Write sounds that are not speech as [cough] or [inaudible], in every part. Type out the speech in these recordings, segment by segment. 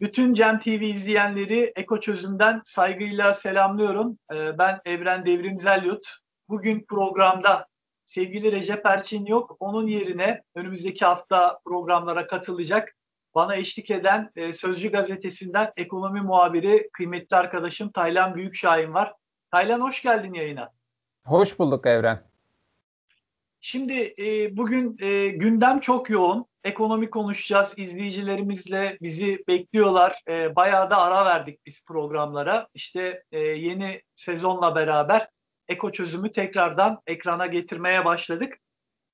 Bütün Cem TV izleyenleri Eko Çözüm'den saygıyla selamlıyorum. Ee, ben Evren Devrim Yut. Bugün programda sevgili Recep Erçin yok. Onun yerine önümüzdeki hafta programlara katılacak. Bana eşlik eden e, Sözcü Gazetesi'nden ekonomi muhabiri kıymetli arkadaşım Taylan Büyükşahin var. Taylan hoş geldin yayına. Hoş bulduk Evren. Şimdi e, bugün e, gündem çok yoğun ekonomi konuşacağız izleyicilerimizle. Bizi bekliyorlar. E, bayağı da ara verdik biz programlara. İşte e, yeni sezonla beraber eko çözümü tekrardan ekrana getirmeye başladık.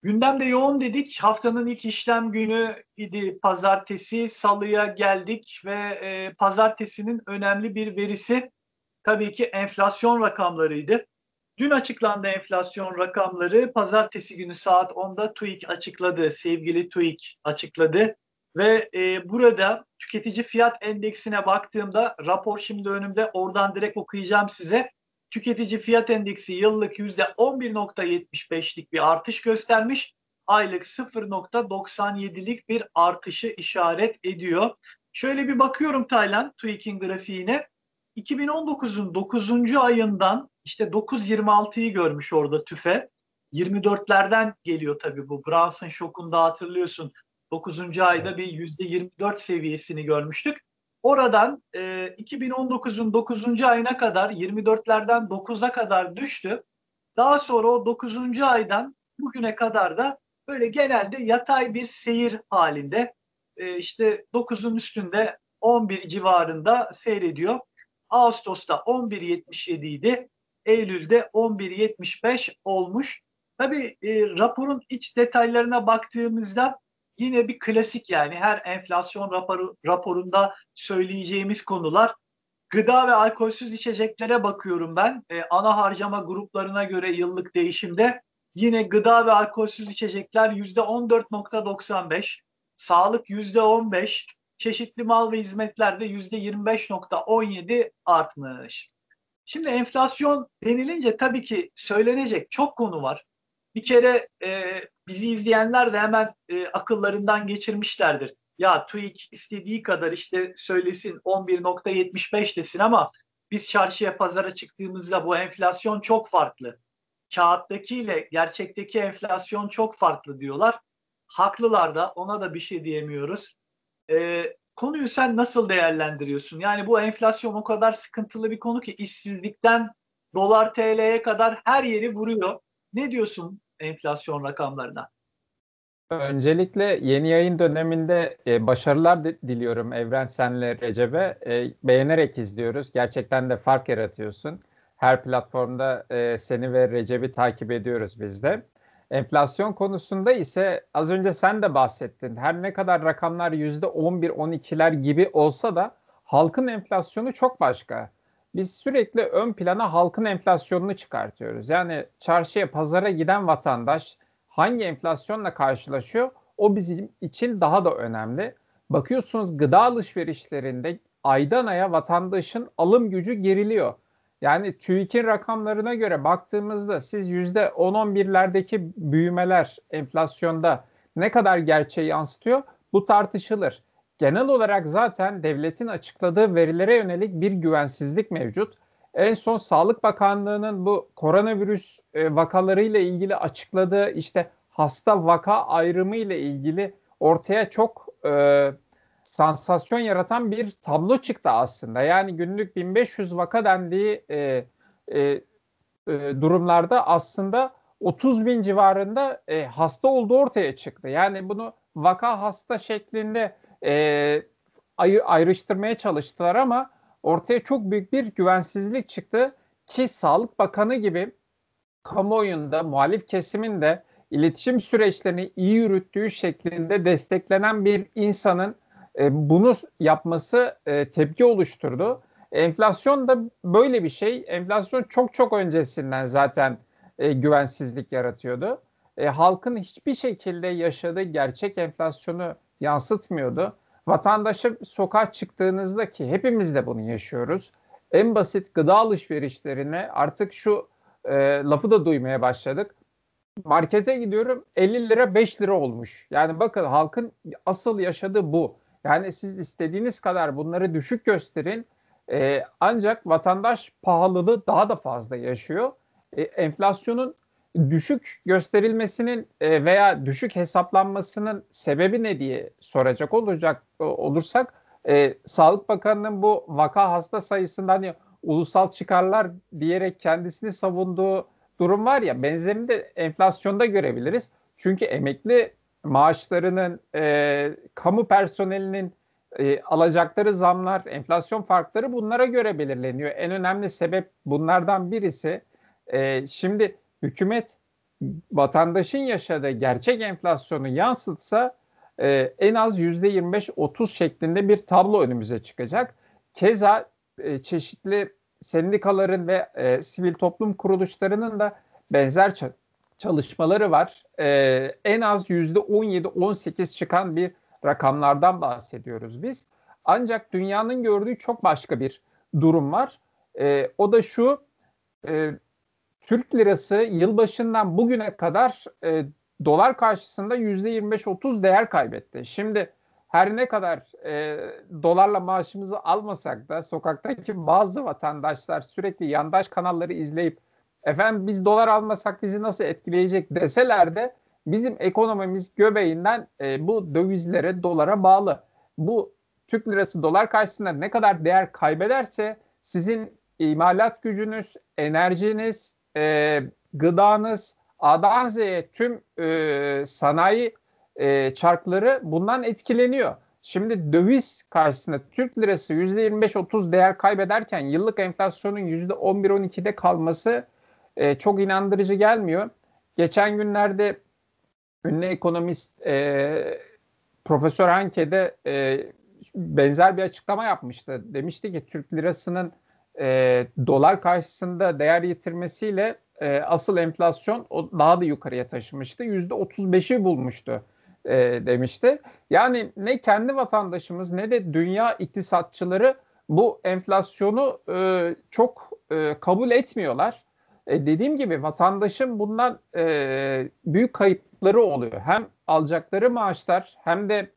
Gündem de yoğun dedik. Haftanın ilk işlem günü idi pazartesi. Salıya geldik ve e, pazartesinin önemli bir verisi tabii ki enflasyon rakamlarıydı. Dün açıklandı enflasyon rakamları. Pazartesi günü saat 10'da TÜİK açıkladı. Sevgili TÜİK açıkladı. Ve e, burada tüketici fiyat endeksine baktığımda rapor şimdi önümde oradan direkt okuyacağım size. Tüketici fiyat endeksi yıllık %11.75'lik bir artış göstermiş. Aylık 0.97'lik bir artışı işaret ediyor. Şöyle bir bakıyorum Taylan TÜİK'in grafiğine. 2019'un 9. ayından işte 9.26'yı görmüş orada tüfe. 24'lerden geliyor tabii bu. Brunson şokunda hatırlıyorsun. 9. ayda bir %24 seviyesini görmüştük. Oradan e, 2019'un 9. ayına kadar 24'lerden 9'a kadar düştü. Daha sonra o 9. aydan bugüne kadar da böyle genelde yatay bir seyir halinde e, işte 9'un üstünde 11 civarında seyrediyor. Ağustos'ta 11.77 idi. Eylül'de 11.75 olmuş. Tabii e, raporun iç detaylarına baktığımızda yine bir klasik yani her enflasyon raporu, raporunda söyleyeceğimiz konular. Gıda ve alkolsüz içeceklere bakıyorum ben. E, ana harcama gruplarına göre yıllık değişimde yine gıda ve alkolsüz içecekler %14.95, sağlık %15, çeşitli mal ve hizmetlerde %25.17 artmış. Şimdi enflasyon denilince tabii ki söylenecek çok konu var. Bir kere e, bizi izleyenler de hemen e, akıllarından geçirmişlerdir. Ya TÜİK istediği kadar işte söylesin 11.75 desin ama biz çarşıya pazara çıktığımızda bu enflasyon çok farklı. Kağıttakiyle gerçekteki enflasyon çok farklı diyorlar. Haklılar da ona da bir şey diyemiyoruz. E, konuyu sen nasıl değerlendiriyorsun? Yani bu enflasyon o kadar sıkıntılı bir konu ki işsizlikten dolar TL'ye kadar her yeri vuruyor. Ne diyorsun enflasyon rakamlarına? Öncelikle yeni yayın döneminde e, başarılar diliyorum Evren senle Recep'e. E, beğenerek izliyoruz. Gerçekten de fark yaratıyorsun. Her platformda e, seni ve Recep'i takip ediyoruz biz de. Enflasyon konusunda ise az önce sen de bahsettin. Her ne kadar rakamlar yüzde %11-12'ler gibi olsa da halkın enflasyonu çok başka. Biz sürekli ön plana halkın enflasyonunu çıkartıyoruz. Yani çarşıya, pazara giden vatandaş hangi enflasyonla karşılaşıyor o bizim için daha da önemli. Bakıyorsunuz gıda alışverişlerinde aydan aya vatandaşın alım gücü geriliyor. Yani TÜİK'in rakamlarına göre baktığımızda siz %10-11'lerdeki büyümeler enflasyonda ne kadar gerçeği yansıtıyor bu tartışılır. Genel olarak zaten devletin açıkladığı verilere yönelik bir güvensizlik mevcut. En son Sağlık Bakanlığı'nın bu koronavirüs e, vakalarıyla ilgili açıkladığı işte hasta vaka ayrımı ile ilgili ortaya çok e, sansasyon yaratan bir tablo çıktı aslında. Yani günlük 1500 vaka dendiği e, e, e, durumlarda aslında 30 bin civarında e, hasta olduğu ortaya çıktı. Yani bunu vaka hasta şeklinde e, ayır, ayrıştırmaya çalıştılar ama ortaya çok büyük bir güvensizlik çıktı ki Sağlık Bakanı gibi kamuoyunda muhalif kesimin de iletişim süreçlerini iyi yürüttüğü şeklinde desteklenen bir insanın e, bunu yapması e, tepki oluşturdu. Enflasyon da böyle bir şey. Enflasyon çok çok öncesinden zaten e, güvensizlik yaratıyordu. halkın hiçbir şekilde yaşadığı gerçek enflasyonu yansıtmıyordu. Vatandaşa sokağa çıktığınızda ki hepimiz de bunu yaşıyoruz. En basit gıda alışverişlerine artık şu e, lafı da duymaya başladık. Markete gidiyorum 50 lira 5 lira olmuş. Yani bakın halkın asıl yaşadığı bu. Yani siz istediğiniz kadar bunları düşük gösterin. E, ancak vatandaş pahalılığı daha da fazla yaşıyor. E, enflasyonun düşük gösterilmesinin e, veya düşük hesaplanmasının sebebi ne diye soracak olacak olursak e, Sağlık Bakanı'nın bu vaka hasta sayısından hani, ulusal çıkarlar diyerek kendisini savunduğu durum var ya benzerini de enflasyonda görebiliriz. Çünkü emekli maaşlarının, e, kamu personelinin e, alacakları zamlar, enflasyon farkları bunlara göre belirleniyor. En önemli sebep bunlardan birisi. E, şimdi hükümet vatandaşın yaşadığı gerçek enflasyonu yansıtsa e, en az %25-30 şeklinde bir tablo önümüze çıkacak. Keza e, çeşitli sendikaların ve e, sivil toplum kuruluşlarının da benzer çalışmaları var. Ee, en az %17-18 çıkan bir rakamlardan bahsediyoruz biz. Ancak dünyanın gördüğü çok başka bir durum var. Ee, o da şu, e, Türk lirası yılbaşından bugüne kadar e, dolar karşısında %25-30 değer kaybetti. Şimdi her ne kadar e, dolarla maaşımızı almasak da sokaktaki bazı vatandaşlar sürekli yandaş kanalları izleyip efendim biz dolar almasak bizi nasıl etkileyecek deseler de bizim ekonomimiz göbeğinden e, bu dövizlere, dolara bağlı. Bu Türk lirası dolar karşısında ne kadar değer kaybederse sizin imalat gücünüz, enerjiniz, e, gıdanız, A'dan Z'ye tüm e, sanayi e, çarkları bundan etkileniyor. Şimdi döviz karşısında Türk lirası %25-30 değer kaybederken yıllık enflasyonun %11-12'de kalması e, çok inandırıcı gelmiyor. Geçen günlerde ünlü ekonomist e, Profesör Hanke de e, benzer bir açıklama yapmıştı. Demişti ki Türk lirasının e, dolar karşısında değer yitirmesiyle e, asıl enflasyon o daha da yukarıya taşımıştı. Yüzde 35'i bulmuştu e, demişti. Yani ne kendi vatandaşımız ne de dünya iktisatçıları bu enflasyonu e, çok e, kabul etmiyorlar. E, dediğim gibi vatandaşın bundan e, büyük kayıpları oluyor. Hem alacakları maaşlar hem de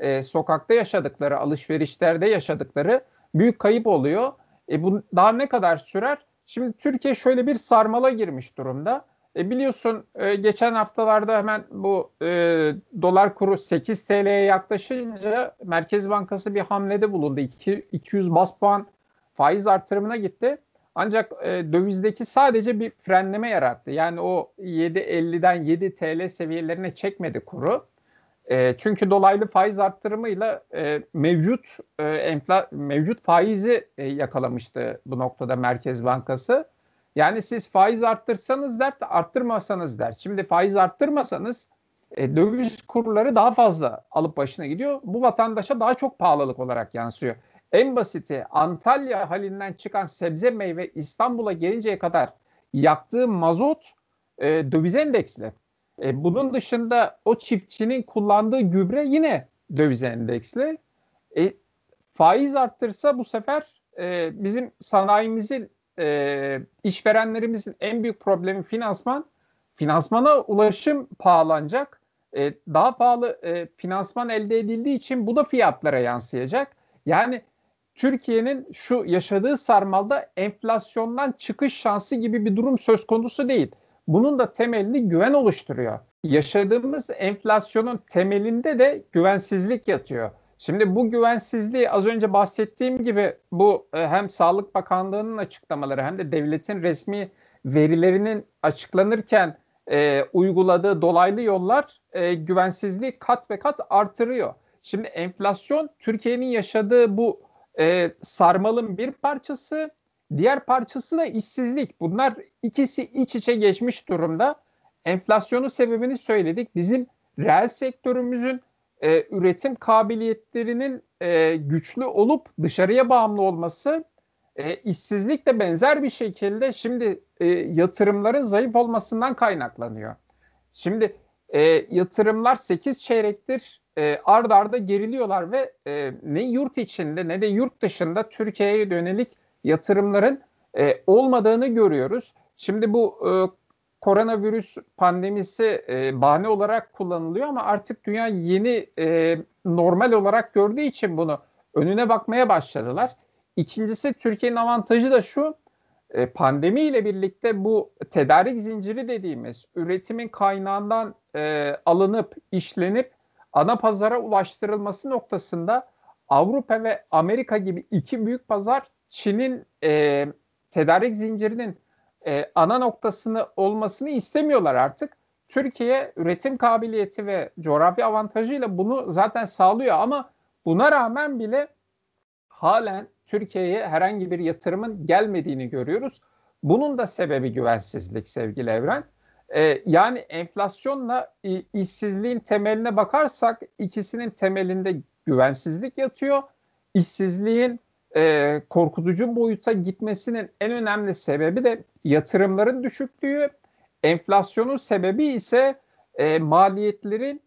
e, sokakta yaşadıkları, alışverişlerde yaşadıkları büyük kayıp oluyor. E, bu daha ne kadar sürer? Şimdi Türkiye şöyle bir sarmala girmiş durumda. E, biliyorsun e, geçen haftalarda hemen bu e, dolar kuru 8 TL'ye yaklaşınca Merkez Bankası bir hamlede bulundu. İki, 200 bas puan faiz artırımına gitti. Ancak e, dövizdeki sadece bir frenleme yarattı. Yani o 7.50'den 7 TL seviyelerine çekmedi kuru. E, çünkü dolaylı faiz arttırımıyla e, mevcut e, enfla, mevcut faizi e, yakalamıştı bu noktada Merkez Bankası. Yani siz faiz arttırsanız dert, arttırmasanız dert. Şimdi faiz arttırmasanız e, döviz kurları daha fazla alıp başına gidiyor. Bu vatandaşa daha çok pahalılık olarak yansıyor. En basiti Antalya halinden çıkan sebze meyve İstanbul'a gelinceye kadar yaktığı mazot e, döviz endeksli. E, bunun dışında o çiftçinin kullandığı gübre yine döviz endeksli. E, faiz arttırsa bu sefer e, bizim sanayimizin e, işverenlerimizin en büyük problemi finansman. Finansmana ulaşım pahalanacak. E, daha pahalı e, finansman elde edildiği için bu da fiyatlara yansıyacak. Yani Türkiye'nin şu yaşadığı sarmalda enflasyondan çıkış şansı gibi bir durum söz konusu değil. Bunun da temelini güven oluşturuyor. Yaşadığımız enflasyonun temelinde de güvensizlik yatıyor. Şimdi bu güvensizliği az önce bahsettiğim gibi bu e, hem Sağlık Bakanlığı'nın açıklamaları hem de devletin resmi verilerinin açıklanırken e, uyguladığı dolaylı yollar e, güvensizliği kat ve kat artırıyor. Şimdi enflasyon Türkiye'nin yaşadığı bu e, sarmalın bir parçası. Diğer parçası da işsizlik. Bunlar ikisi iç içe geçmiş durumda. Enflasyonun sebebini söyledik. Bizim reel sektörümüzün e, üretim kabiliyetlerinin e, güçlü olup dışarıya bağımlı olması e, işsizlik de benzer bir şekilde şimdi e, yatırımların zayıf olmasından kaynaklanıyor. Şimdi e, yatırımlar 8 çeyrektir e, ard arda geriliyorlar ve e, ne yurt içinde ne de yurt dışında Türkiye'ye yönelik yatırımların e, olmadığını görüyoruz. Şimdi bu e, koronavirüs pandemisi e, bahane olarak kullanılıyor ama artık dünya yeni e, normal olarak gördüğü için bunu önüne bakmaya başladılar. İkincisi Türkiye'nin avantajı da şu e, pandemi ile birlikte bu tedarik zinciri dediğimiz üretimin kaynağından e, alınıp işlenip ana pazara ulaştırılması noktasında Avrupa ve Amerika gibi iki büyük pazar Çin'in e, tedarik zincirinin e, ana noktasını olmasını istemiyorlar artık. Türkiye üretim kabiliyeti ve coğrafi avantajıyla bunu zaten sağlıyor ama buna rağmen bile halen Türkiye'ye herhangi bir yatırımın gelmediğini görüyoruz. Bunun da sebebi güvensizlik sevgili Evren. E, yani enflasyonla işsizliğin temeline bakarsak ikisinin temelinde güvensizlik yatıyor. İşsizliğin e, korkutucu boyuta gitmesinin en önemli sebebi de yatırımların düşüklüğü. Enflasyonun sebebi ise e, maliyetlerin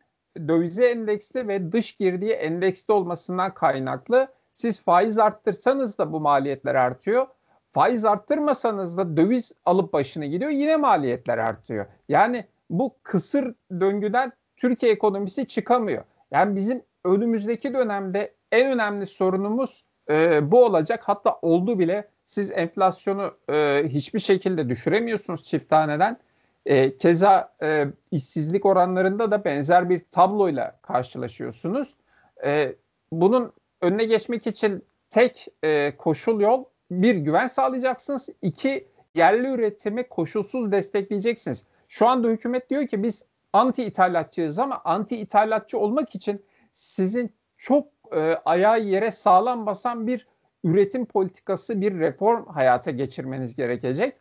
dövize endeksli ve dış girdiği endeksli olmasından kaynaklı. Siz faiz arttırsanız da bu maliyetler artıyor faiz arttırmasanız da döviz alıp başına gidiyor yine maliyetler artıyor. Yani bu kısır döngüden Türkiye ekonomisi çıkamıyor. Yani bizim önümüzdeki dönemde en önemli sorunumuz e, bu olacak. Hatta oldu bile siz enflasyonu e, hiçbir şekilde düşüremiyorsunuz çift taneden. E, keza e, işsizlik oranlarında da benzer bir tabloyla karşılaşıyorsunuz. E, bunun önüne geçmek için tek e, koşul yol bir güven sağlayacaksınız. iki yerli üretimi koşulsuz destekleyeceksiniz. Şu anda hükümet diyor ki biz anti ithalatçıyız ama anti ithalatçı olmak için sizin çok e, ayağı yere sağlam basan bir üretim politikası, bir reform hayata geçirmeniz gerekecek.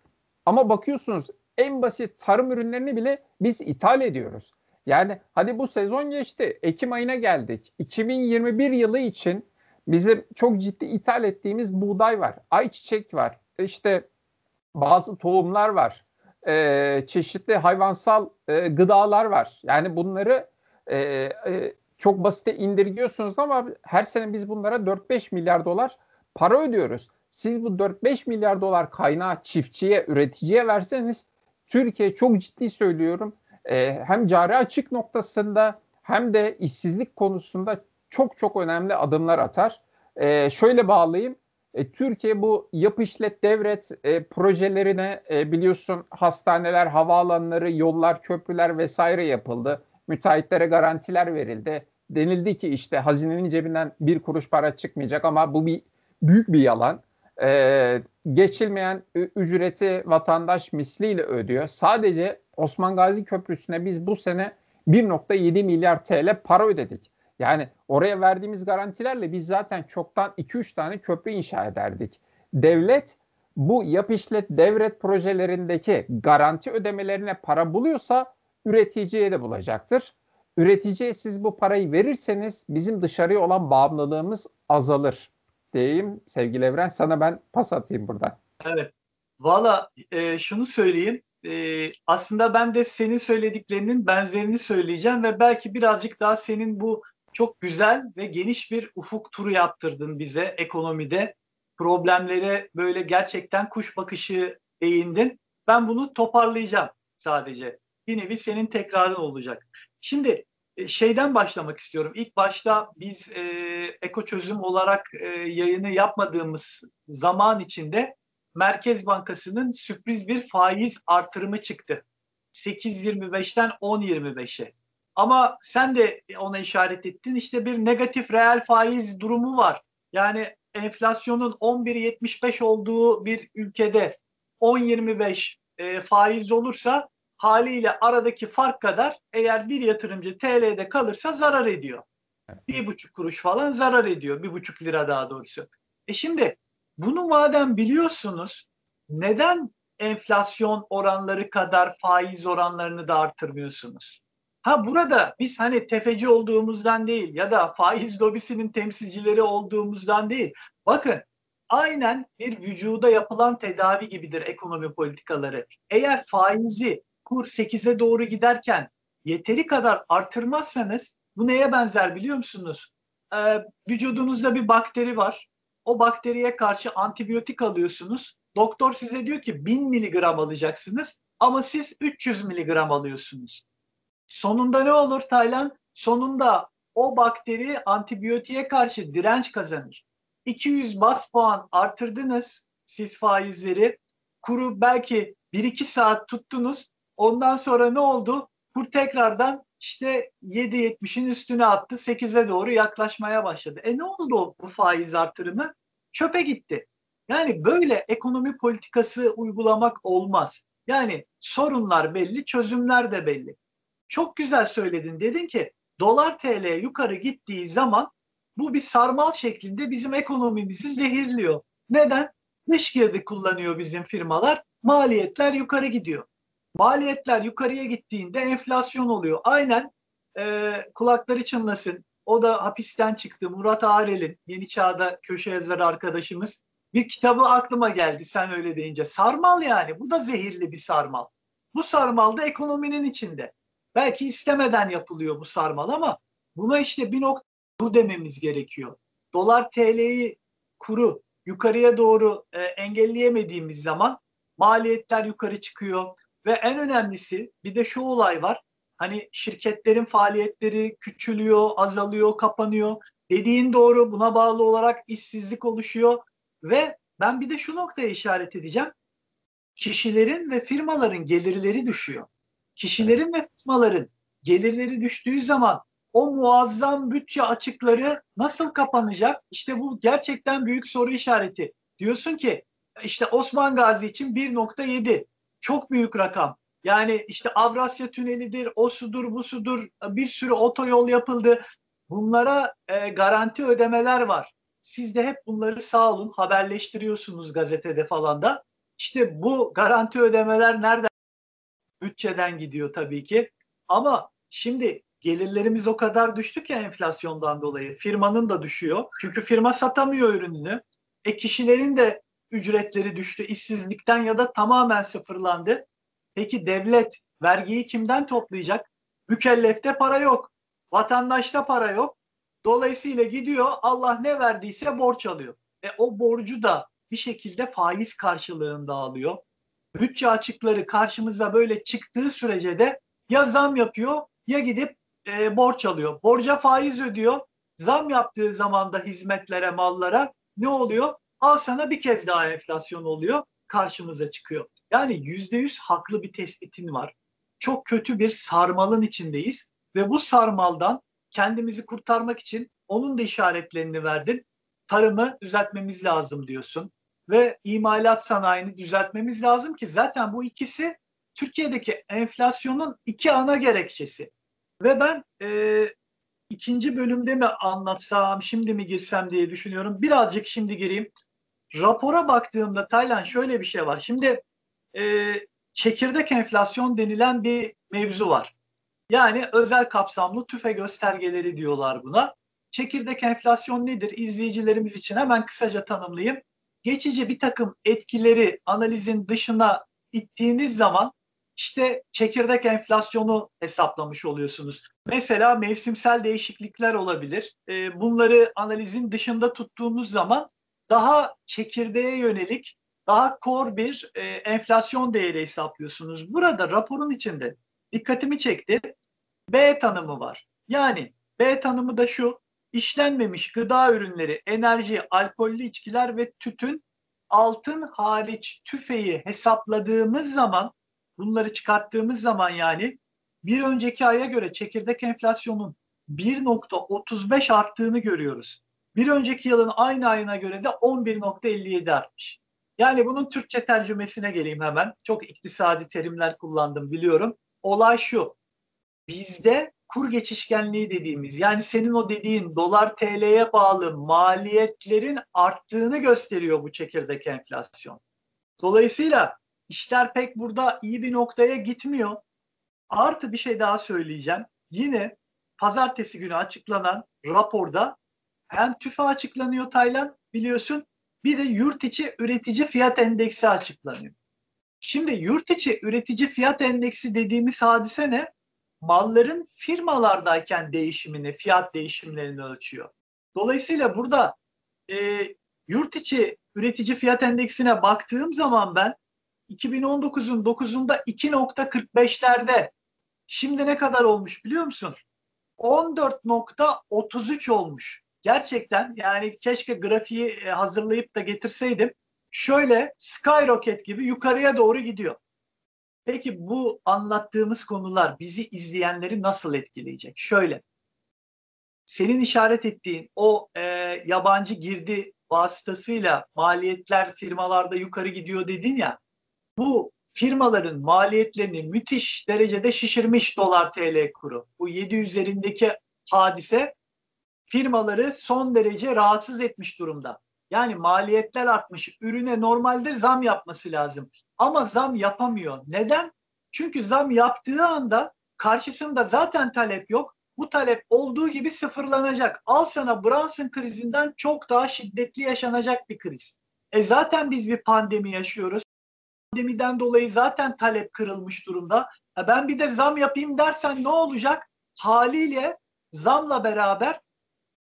Ama bakıyorsunuz en basit tarım ürünlerini bile biz ithal ediyoruz. Yani hadi bu sezon geçti, Ekim ayına geldik. 2021 yılı için Bizim çok ciddi ithal ettiğimiz buğday var, ayçiçek var, işte bazı tohumlar var, e, çeşitli hayvansal e, gıdalar var. Yani bunları e, e, çok basite indirgiyorsunuz ama her sene biz bunlara 4-5 milyar dolar para ödüyoruz. Siz bu 4-5 milyar dolar kaynağı çiftçiye, üreticiye verseniz Türkiye çok ciddi söylüyorum e, hem cari açık noktasında hem de işsizlik konusunda çok çok önemli adımlar atar. E, şöyle bağlayayım. E, Türkiye bu yap işlet devret e, projelerine e, biliyorsun hastaneler, havaalanları, yollar, köprüler vesaire yapıldı. Müteahhitlere garantiler verildi. Denildi ki işte hazinenin cebinden bir kuruş para çıkmayacak ama bu bir büyük bir yalan. E, geçilmeyen ücreti vatandaş misliyle ödüyor. Sadece Osman Gazi Köprüsü'ne biz bu sene 1.7 milyar TL para ödedik. Yani oraya verdiğimiz garantilerle biz zaten çoktan 2-3 tane köprü inşa ederdik. Devlet bu yap işlet devret projelerindeki garanti ödemelerine para buluyorsa üreticiye de bulacaktır. Üreticiye siz bu parayı verirseniz bizim dışarıya olan bağımlılığımız azalır diyeyim sevgili Evren. Sana ben pas atayım buradan. Evet. Valla e, şunu söyleyeyim. E, aslında ben de senin söylediklerinin benzerini söyleyeceğim ve belki birazcık daha senin bu çok güzel ve geniş bir ufuk turu yaptırdın bize ekonomide. Problemlere böyle gerçekten kuş bakışı değindin. Ben bunu toparlayacağım sadece. Bir nevi senin tekrarın olacak. Şimdi e, şeyden başlamak istiyorum. İlk başta biz e, eko çözüm olarak e, yayını yapmadığımız zaman içinde Merkez Bankası'nın sürpriz bir faiz artırımı çıktı. 8.25'ten 10.25'e. Ama sen de ona işaret ettin. işte bir negatif reel faiz durumu var. Yani enflasyonun 11.75 olduğu bir ülkede 10.25 e, faiz olursa haliyle aradaki fark kadar eğer bir yatırımcı TL'de kalırsa zarar ediyor. Bir buçuk kuruş falan zarar ediyor. Bir buçuk lira daha doğrusu. E şimdi bunu madem biliyorsunuz neden enflasyon oranları kadar faiz oranlarını da artırmıyorsunuz? Ha burada biz hani tefeci olduğumuzdan değil ya da faiz lobisinin temsilcileri olduğumuzdan değil. Bakın aynen bir vücuda yapılan tedavi gibidir ekonomi politikaları. Eğer faizi kur 8'e doğru giderken yeteri kadar artırmazsanız bu neye benzer biliyor musunuz? Ee, vücudunuzda bir bakteri var. O bakteriye karşı antibiyotik alıyorsunuz. Doktor size diyor ki 1000 miligram alacaksınız ama siz 300 miligram alıyorsunuz. Sonunda ne olur Taylan? Sonunda o bakteri antibiyotiğe karşı direnç kazanır. 200 bas puan artırdınız siz faizleri. Kuru belki 1-2 saat tuttunuz. Ondan sonra ne oldu? Kur tekrardan işte 7.70'in üstüne attı. 8'e doğru yaklaşmaya başladı. E ne oldu bu faiz artırımı? Çöpe gitti. Yani böyle ekonomi politikası uygulamak olmaz. Yani sorunlar belli, çözümler de belli çok güzel söyledin. Dedin ki dolar TL yukarı gittiği zaman bu bir sarmal şeklinde bizim ekonomimizi zehirliyor. Neden? Dış girdi kullanıyor bizim firmalar. Maliyetler yukarı gidiyor. Maliyetler yukarıya gittiğinde enflasyon oluyor. Aynen e, kulakları çınlasın. O da hapisten çıktı. Murat Arel'in Yeni Çağ'da köşe yazarı arkadaşımız. Bir kitabı aklıma geldi sen öyle deyince. Sarmal yani. Bu da zehirli bir sarmal. Bu sarmal da ekonominin içinde. Belki istemeden yapılıyor bu sarmal ama buna işte bir nokta bu dememiz gerekiyor. Dolar TL'yi kuru yukarıya doğru e, engelleyemediğimiz zaman maliyetler yukarı çıkıyor ve en önemlisi bir de şu olay var. Hani şirketlerin faaliyetleri küçülüyor, azalıyor, kapanıyor. Dediğin doğru buna bağlı olarak işsizlik oluşuyor ve ben bir de şu noktaya işaret edeceğim. Kişilerin ve firmaların gelirleri düşüyor kişilerin ve firmaların gelirleri düştüğü zaman o muazzam bütçe açıkları nasıl kapanacak? İşte bu gerçekten büyük soru işareti. Diyorsun ki işte Osman Gazi için 1.7 çok büyük rakam. Yani işte Avrasya Tüneli'dir, o sudur, bu sudur, bir sürü otoyol yapıldı. Bunlara e, garanti ödemeler var. Siz de hep bunları sağ olun haberleştiriyorsunuz gazetede falan da. İşte bu garanti ödemeler nereden bütçeden gidiyor tabii ki. Ama şimdi gelirlerimiz o kadar düştü ki enflasyondan dolayı firmanın da düşüyor. Çünkü firma satamıyor ürününü. E kişilerin de ücretleri düştü. işsizlikten ya da tamamen sıfırlandı. Peki devlet vergiyi kimden toplayacak? Mükellefte para yok. Vatandaşta para yok. Dolayısıyla gidiyor Allah ne verdiyse borç alıyor. E o borcu da bir şekilde faiz karşılığında alıyor bütçe açıkları karşımıza böyle çıktığı sürece de ya zam yapıyor ya gidip e, borç alıyor. Borca faiz ödüyor. Zam yaptığı zaman da hizmetlere, mallara ne oluyor? Al sana bir kez daha enflasyon oluyor. Karşımıza çıkıyor. Yani yüzde yüz haklı bir tespitin var. Çok kötü bir sarmalın içindeyiz ve bu sarmaldan kendimizi kurtarmak için onun da işaretlerini verdin. Tarımı düzeltmemiz lazım diyorsun ve imalat sanayini düzeltmemiz lazım ki zaten bu ikisi Türkiye'deki enflasyonun iki ana gerekçesi. Ve ben e, ikinci bölümde mi anlatsam, şimdi mi girsem diye düşünüyorum. Birazcık şimdi gireyim. Rapora baktığımda Taylan şöyle bir şey var. Şimdi e, çekirdek enflasyon denilen bir mevzu var. Yani özel kapsamlı tüfe göstergeleri diyorlar buna. Çekirdek enflasyon nedir? İzleyicilerimiz için hemen kısaca tanımlayayım geçici bir takım etkileri analizin dışına ittiğiniz zaman işte çekirdek enflasyonu hesaplamış oluyorsunuz. Mesela mevsimsel değişiklikler olabilir. Ee, bunları analizin dışında tuttuğunuz zaman daha çekirdeğe yönelik daha kor bir e, enflasyon değeri hesaplıyorsunuz. Burada raporun içinde dikkatimi çekti. B tanımı var. Yani B tanımı da şu işlenmemiş gıda ürünleri, enerji, alkollü içkiler ve tütün altın hariç tüfeği hesapladığımız zaman bunları çıkarttığımız zaman yani bir önceki aya göre çekirdek enflasyonun 1.35 arttığını görüyoruz. Bir önceki yılın aynı ayına göre de 11.57 artmış. Yani bunun Türkçe tercümesine geleyim hemen. Çok iktisadi terimler kullandım biliyorum. Olay şu. Bizde kur geçişkenliği dediğimiz yani senin o dediğin dolar TL'ye bağlı maliyetlerin arttığını gösteriyor bu çekirdek enflasyon. Dolayısıyla işler pek burada iyi bir noktaya gitmiyor. Artı bir şey daha söyleyeceğim. Yine pazartesi günü açıklanan raporda hem tüfe açıklanıyor Tayland biliyorsun bir de yurt içi üretici fiyat endeksi açıklanıyor. Şimdi yurt içi üretici fiyat endeksi dediğimiz hadise ne? malların firmalardayken değişimini, fiyat değişimlerini ölçüyor. Dolayısıyla burada e, yurt içi üretici fiyat endeksine baktığım zaman ben 2019'un 9'unda 2.45'lerde şimdi ne kadar olmuş biliyor musun? 14.33 olmuş. Gerçekten yani keşke grafiği e, hazırlayıp da getirseydim. Şöyle skyrocket gibi yukarıya doğru gidiyor. Peki bu anlattığımız konular bizi izleyenleri nasıl etkileyecek? Şöyle, senin işaret ettiğin o e, yabancı girdi vasıtasıyla maliyetler firmalarda yukarı gidiyor dedin ya, bu firmaların maliyetlerini müthiş derecede şişirmiş dolar TL kuru. Bu 7 üzerindeki hadise firmaları son derece rahatsız etmiş durumda. Yani maliyetler artmış. Ürüne normalde zam yapması lazım ama zam yapamıyor. Neden? Çünkü zam yaptığı anda karşısında zaten talep yok. Bu talep olduğu gibi sıfırlanacak. Al sana Brunson krizinden çok daha şiddetli yaşanacak bir kriz. E zaten biz bir pandemi yaşıyoruz. Pandemiden dolayı zaten talep kırılmış durumda. E ben bir de zam yapayım dersen ne olacak? Haliyle zamla beraber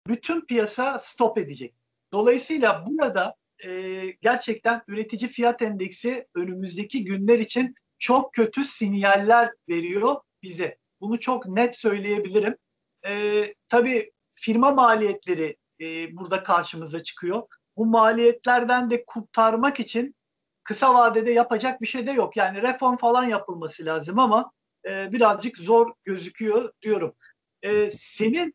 bütün piyasa stop edecek. Dolayısıyla burada e, gerçekten üretici fiyat endeksi önümüzdeki günler için çok kötü sinyaller veriyor bize. Bunu çok net söyleyebilirim. E, tabii firma maliyetleri e, burada karşımıza çıkıyor. Bu maliyetlerden de kurtarmak için kısa vadede yapacak bir şey de yok. Yani reform falan yapılması lazım ama e, birazcık zor gözüküyor diyorum. E, senin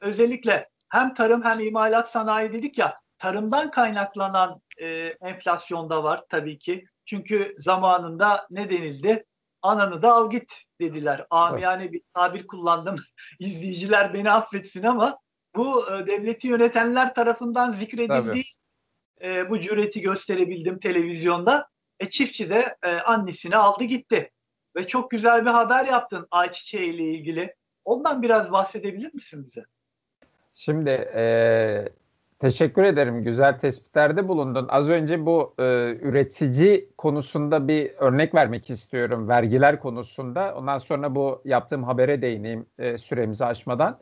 özellikle hem tarım hem imalat sanayi dedik ya tarımdan kaynaklanan e, enflasyon da var tabii ki. Çünkü zamanında ne denildi? Ananı da al git dediler. Amiyane bir tabir kullandım. [laughs] İzleyiciler beni affetsin ama bu e, devleti yönetenler tarafından zikredildiği e, bu cüreti gösterebildim televizyonda. E, çiftçi de e, annesini aldı gitti. Ve çok güzel bir haber yaptın ayçiçeği ile ilgili. Ondan biraz bahsedebilir misin bize? Şimdi e, Teşekkür ederim. Güzel tespitlerde bulundun. Az önce bu e, üretici konusunda bir örnek vermek istiyorum. Vergiler konusunda. Ondan sonra bu yaptığım habere değineyim e, süremizi aşmadan.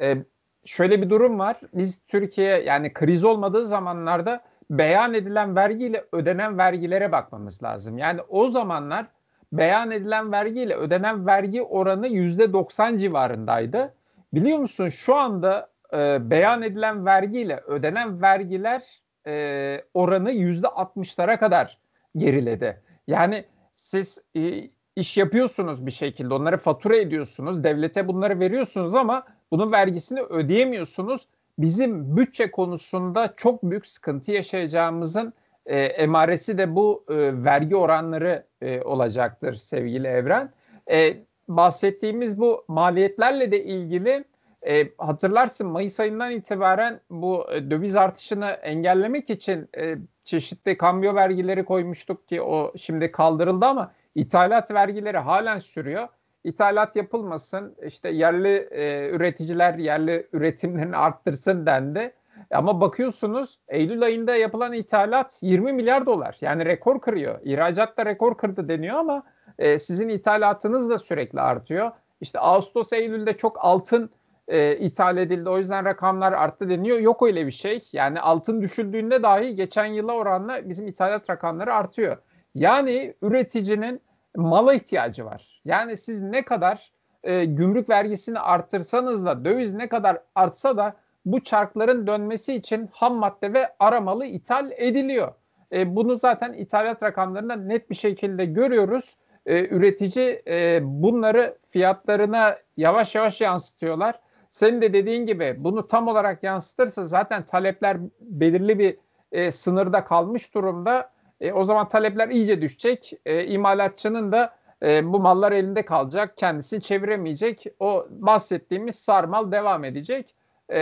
E, şöyle bir durum var. Biz Türkiye yani kriz olmadığı zamanlarda beyan edilen vergiyle ödenen vergilere bakmamız lazım. Yani o zamanlar beyan edilen vergiyle ödenen vergi oranı %90 civarındaydı. Biliyor musun şu anda e, beyan edilen vergiyle ödenen vergiler e, oranı yüzde 60'lara kadar geriledi. Yani siz e, iş yapıyorsunuz bir şekilde onları fatura ediyorsunuz devlete bunları veriyorsunuz ama bunun vergisini ödeyemiyorsunuz. Bizim bütçe konusunda çok büyük sıkıntı yaşayacağımızın e, emaresi de bu e, vergi oranları e, olacaktır sevgili Evren. E, bahsettiğimiz bu maliyetlerle de ilgili e, hatırlarsın Mayıs ayından itibaren bu e, döviz artışını engellemek için e, çeşitli kambiyo vergileri koymuştuk ki o şimdi kaldırıldı ama ithalat vergileri halen sürüyor. İthalat yapılmasın, işte yerli e, üreticiler yerli üretimlerini arttırsın dendi. Ama bakıyorsunuz Eylül ayında yapılan ithalat 20 milyar dolar. Yani rekor kırıyor. İhracat da rekor kırdı deniyor ama e, sizin ithalatınız da sürekli artıyor. İşte Ağustos Eylül'de çok altın e, ithal edildi. O yüzden rakamlar arttı deniyor. Yok öyle bir şey. Yani altın düşüldüğünde dahi geçen yıla oranla bizim ithalat rakamları artıyor. Yani üreticinin mala ihtiyacı var. Yani siz ne kadar e, gümrük vergisini artırsanız da döviz ne kadar artsa da bu çarkların dönmesi için ham madde ve aramalı ithal ediliyor. E, bunu zaten ithalat rakamlarında net bir şekilde görüyoruz. E, üretici e, bunları fiyatlarına yavaş yavaş yansıtıyorlar. Senin de dediğin gibi bunu tam olarak yansıtırsa zaten talepler belirli bir e, sınırda kalmış durumda. E, o zaman talepler iyice düşecek. E, imalatçının da e, bu mallar elinde kalacak. kendisini çeviremeyecek. O bahsettiğimiz sarmal devam edecek. E,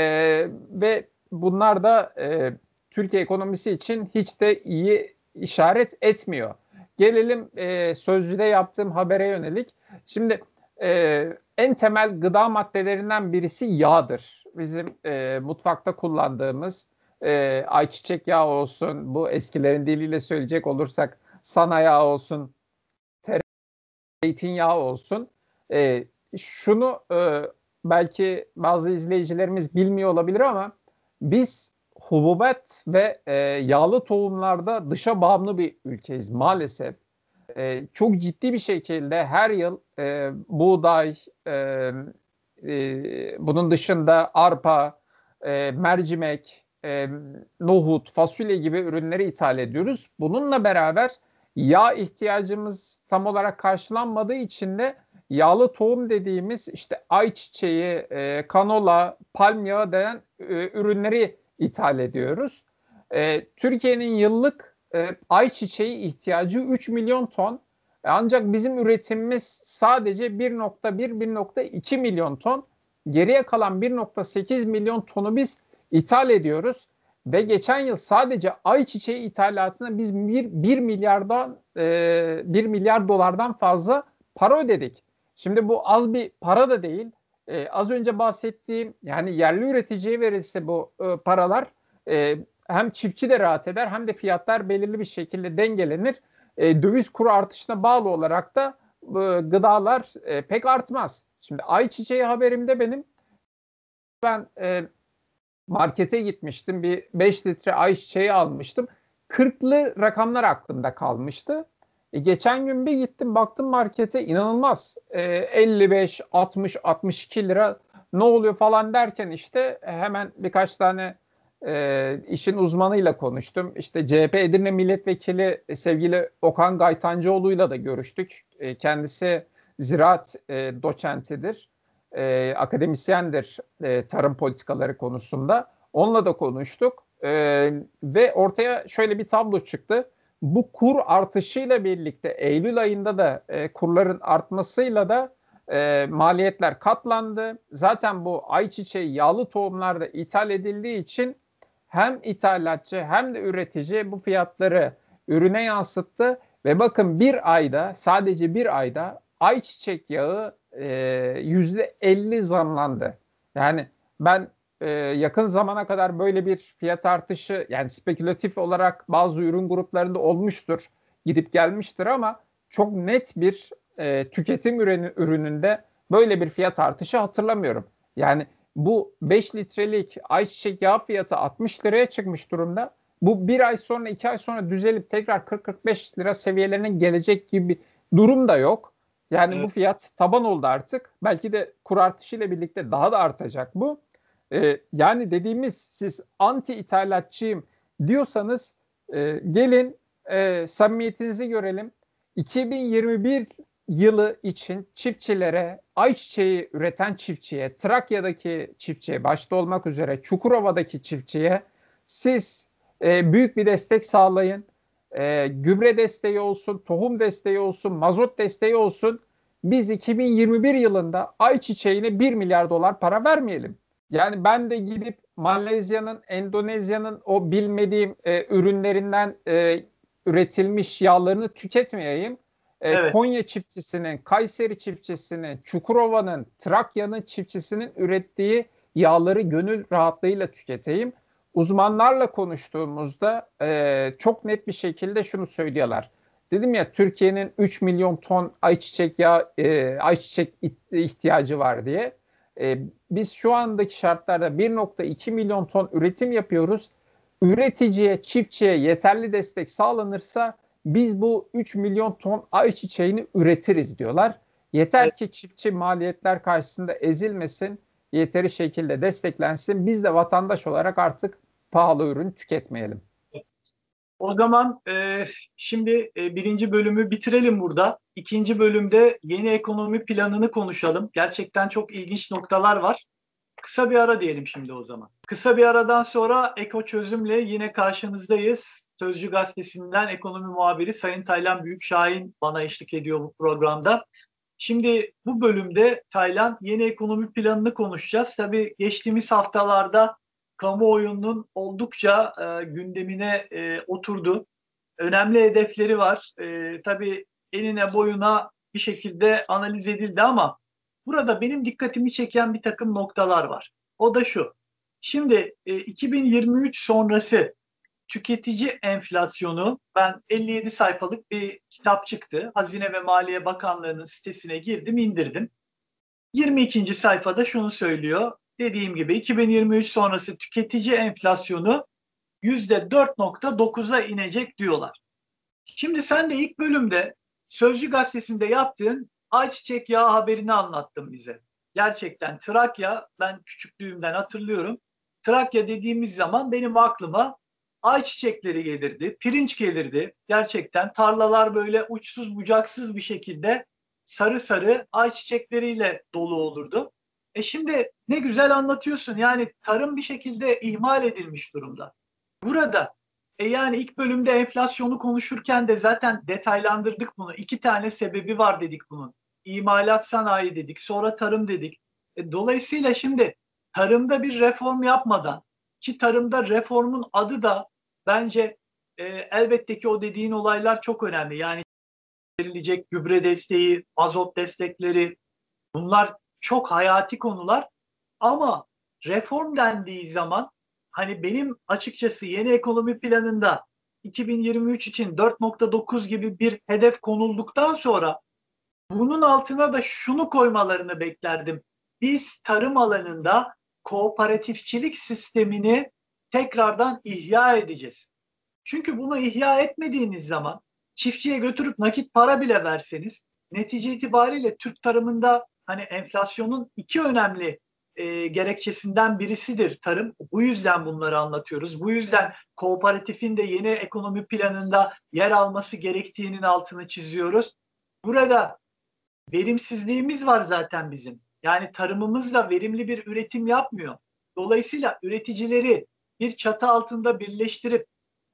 ve bunlar da e, Türkiye ekonomisi için hiç de iyi işaret etmiyor. Gelelim e, Sözcü'de yaptığım habere yönelik. Şimdi e, en temel gıda maddelerinden birisi yağdır. Bizim e, mutfakta kullandığımız e, ayçiçek yağı olsun, bu eskilerin diliyle söyleyecek olursak sana yağı olsun, zeytinyağı olsun. E, şunu e, belki bazı izleyicilerimiz bilmiyor olabilir ama biz hububet ve e, yağlı tohumlarda dışa bağımlı bir ülkeyiz maalesef e, çok ciddi bir şekilde her yıl e, buğday, e, e, bunun dışında arpa, e, mercimek, e, nohut, fasulye gibi ürünleri ithal ediyoruz. Bununla beraber yağ ihtiyacımız tam olarak karşılanmadığı için de yağlı tohum dediğimiz işte ayçiçeği, e, kanola, palm yağı denen e, ürünleri ithal ediyoruz. E, Türkiye'nin yıllık e, ayçiçeği ihtiyacı 3 milyon ton. E, ancak bizim üretimimiz sadece 1.1-1.2 milyon ton. Geriye kalan 1.8 milyon tonu biz ithal ediyoruz. Ve geçen yıl sadece ayçiçeği ithalatına biz 1, 1 milyardan e, 1 milyar dolardan fazla para ödedik. Şimdi bu az bir para da değil. E, az önce bahsettiğim yani yerli üreticiye verilse bu e, paralar e, hem çiftçi de rahat eder hem de fiyatlar belirli bir şekilde dengelenir. E, döviz kuru artışına bağlı olarak da e, gıdalar e, pek artmaz. Şimdi ayçiçeği haberimde benim ben e, markete gitmiştim. Bir 5 litre ayçiçeği almıştım. 40'lı rakamlar aklımda kalmıştı. E, geçen gün bir gittim baktım markete inanılmaz. E, 55, 60, 62 lira ne oluyor falan derken işte hemen birkaç tane e, işin uzmanıyla konuştum. İşte CHP Edirne Milletvekili e, sevgili Okan Gaytancıoğlu'yla da görüştük. E, kendisi ziraat e, doçentidir, e, akademisyendir e, tarım politikaları konusunda. Onunla da konuştuk e, ve ortaya şöyle bir tablo çıktı. Bu kur artışıyla birlikte Eylül ayında da e, kurların artmasıyla da e, maliyetler katlandı. Zaten bu ayçiçeği yağlı tohumlarda ithal edildiği için hem ithalatçı hem de üretici bu fiyatları ürüne yansıttı ve bakın bir ayda sadece bir ayda ayçiçek yağı e, yüzde 50 zamlandı. Yani ben e, yakın zamana kadar böyle bir fiyat artışı yani spekülatif olarak bazı ürün gruplarında olmuştur, gidip gelmiştir ama çok net bir e, tüketim ürünü, ürününde böyle bir fiyat artışı hatırlamıyorum. Yani bu 5 litrelik ayçiçek yağı fiyatı 60 liraya çıkmış durumda. Bu bir ay sonra iki ay sonra düzelip tekrar 40-45 lira seviyelerine gelecek gibi durum da yok. Yani evet. bu fiyat taban oldu artık. Belki de kur artışıyla birlikte daha da artacak bu. Ee, yani dediğimiz siz anti ithalatçıyım diyorsanız e, gelin e, samimiyetinizi görelim. 2021 yılı için çiftçilere ayçiçeği üreten çiftçiye, Trakya'daki çiftçiye başta olmak üzere Çukurova'daki çiftçiye siz e, büyük bir destek sağlayın. E, gübre desteği olsun, tohum desteği olsun, mazot desteği olsun. Biz 2021 yılında ayçiçeğine 1 milyar dolar para vermeyelim. Yani ben de gidip Malezya'nın, Endonezya'nın o bilmediğim e, ürünlerinden e, üretilmiş yağlarını tüketmeyeyim e, evet. Konya çiftçisinin, Kayseri çiftçisinin, Çukurova'nın, Trakya'nın çiftçisinin ürettiği yağları gönül rahatlığıyla tüketeyim. Uzmanlarla konuştuğumuzda e, çok net bir şekilde şunu söylüyorlar. Dedim ya Türkiye'nin 3 milyon ton ayçiçek yağı, e, ayçiçek ihtiyacı var diye. E, biz şu andaki şartlarda 1.2 milyon ton üretim yapıyoruz. Üreticiye, çiftçiye yeterli destek sağlanırsa biz bu 3 milyon ton ayçiçeğini üretiriz diyorlar. Yeter evet. ki çiftçi maliyetler karşısında ezilmesin, yeteri şekilde desteklensin. Biz de vatandaş olarak artık pahalı ürün tüketmeyelim. O zaman e, şimdi e, birinci bölümü bitirelim burada. İkinci bölümde yeni ekonomi planını konuşalım. Gerçekten çok ilginç noktalar var. Kısa bir ara diyelim şimdi o zaman. Kısa bir aradan sonra Eko Çözüm'le yine karşınızdayız. Sözcü Gazetesi'nden ekonomi muhabiri Sayın Taylan Büyükşahin bana eşlik ediyor bu programda. Şimdi bu bölümde Taylan yeni ekonomi planını konuşacağız. Tabii geçtiğimiz haftalarda kamuoyunun oldukça e, gündemine e, oturdu. Önemli hedefleri var. E, tabii enine boyuna bir şekilde analiz edildi ama burada benim dikkatimi çeken bir takım noktalar var. O da şu. Şimdi e, 2023 sonrası tüketici enflasyonu ben 57 sayfalık bir kitap çıktı. Hazine ve Maliye Bakanlığı'nın sitesine girdim, indirdim. 22. sayfada şunu söylüyor. Dediğim gibi 2023 sonrası tüketici enflasyonu %4.9'a inecek diyorlar. Şimdi sen de ilk bölümde Sözcü Gazetesi'nde yaptığın ayçiçek yağı haberini anlattın bize. Gerçekten Trakya, ben küçüklüğümden hatırlıyorum. Trakya dediğimiz zaman benim aklıma ay çiçekleri gelirdi, pirinç gelirdi. Gerçekten tarlalar böyle uçsuz bucaksız bir şekilde sarı sarı ay çiçekleriyle dolu olurdu. E şimdi ne güzel anlatıyorsun. Yani tarım bir şekilde ihmal edilmiş durumda. Burada e yani ilk bölümde enflasyonu konuşurken de zaten detaylandırdık bunu. İki tane sebebi var dedik bunun. İmalat sanayi dedik, sonra tarım dedik. E dolayısıyla şimdi tarımda bir reform yapmadan ki tarımda reformun adı da bence e, elbette ki o dediğin olaylar çok önemli. Yani verilecek gübre desteği, azot destekleri bunlar çok hayati konular ama reform dendiği zaman hani benim açıkçası yeni ekonomi planında 2023 için 4.9 gibi bir hedef konulduktan sonra bunun altına da şunu koymalarını beklerdim. Biz tarım alanında kooperatifçilik sistemini tekrardan ihya edeceğiz. Çünkü bunu ihya etmediğiniz zaman çiftçiye götürüp nakit para bile verseniz netice itibariyle Türk tarımında hani enflasyonun iki önemli e, gerekçesinden birisidir tarım. Bu yüzden bunları anlatıyoruz. Bu yüzden kooperatifin de yeni ekonomi planında yer alması gerektiğinin altını çiziyoruz. Burada verimsizliğimiz var zaten bizim. Yani tarımımızla verimli bir üretim yapmıyor. Dolayısıyla üreticileri bir çatı altında birleştirip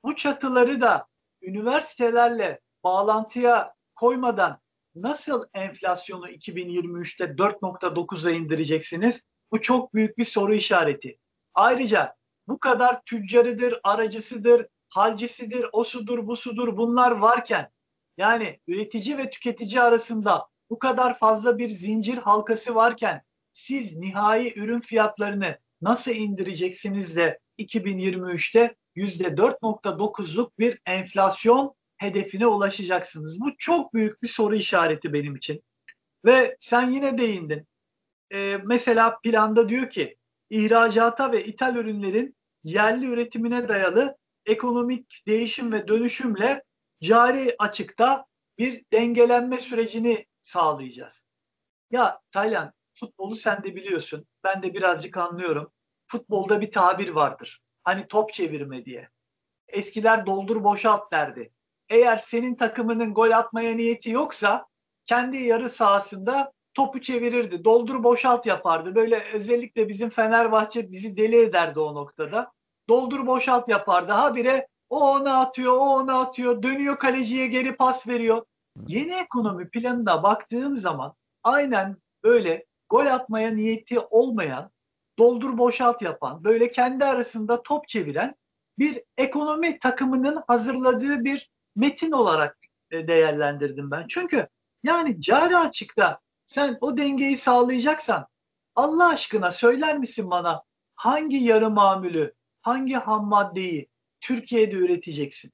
bu çatıları da üniversitelerle bağlantıya koymadan nasıl enflasyonu 2023'te 4.9'a indireceksiniz? Bu çok büyük bir soru işareti. Ayrıca bu kadar tüccarıdır, aracısıdır, halcisidir, o sudur, bu sudur bunlar varken yani üretici ve tüketici arasında bu kadar fazla bir zincir halkası varken siz nihai ürün fiyatlarını nasıl indireceksiniz de 2023'te %4.9'luk bir enflasyon hedefine ulaşacaksınız? Bu çok büyük bir soru işareti benim için. Ve sen yine değindin. Ee, mesela planda diyor ki ihracata ve ithal ürünlerin yerli üretimine dayalı ekonomik değişim ve dönüşümle cari açıkta bir dengelenme sürecini sağlayacağız. Ya Taylan futbolu sen de biliyorsun. Ben de birazcık anlıyorum. Futbolda bir tabir vardır. Hani top çevirme diye. Eskiler doldur boşalt derdi. Eğer senin takımının gol atmaya niyeti yoksa kendi yarı sahasında topu çevirirdi. Doldur boşalt yapardı. Böyle özellikle bizim Fenerbahçe bizi deli ederdi o noktada. Doldur boşalt yapardı. Habire o ona atıyor, o ona atıyor. Dönüyor kaleciye geri pas veriyor. Yeni ekonomi planına baktığım zaman aynen böyle gol atmaya niyeti olmayan, doldur boşalt yapan, böyle kendi arasında top çeviren bir ekonomi takımının hazırladığı bir metin olarak e, değerlendirdim ben. Çünkü yani cari açıkta sen o dengeyi sağlayacaksan Allah aşkına söyler misin bana hangi yarı mamülü, hangi ham maddeyi Türkiye'de üreteceksin?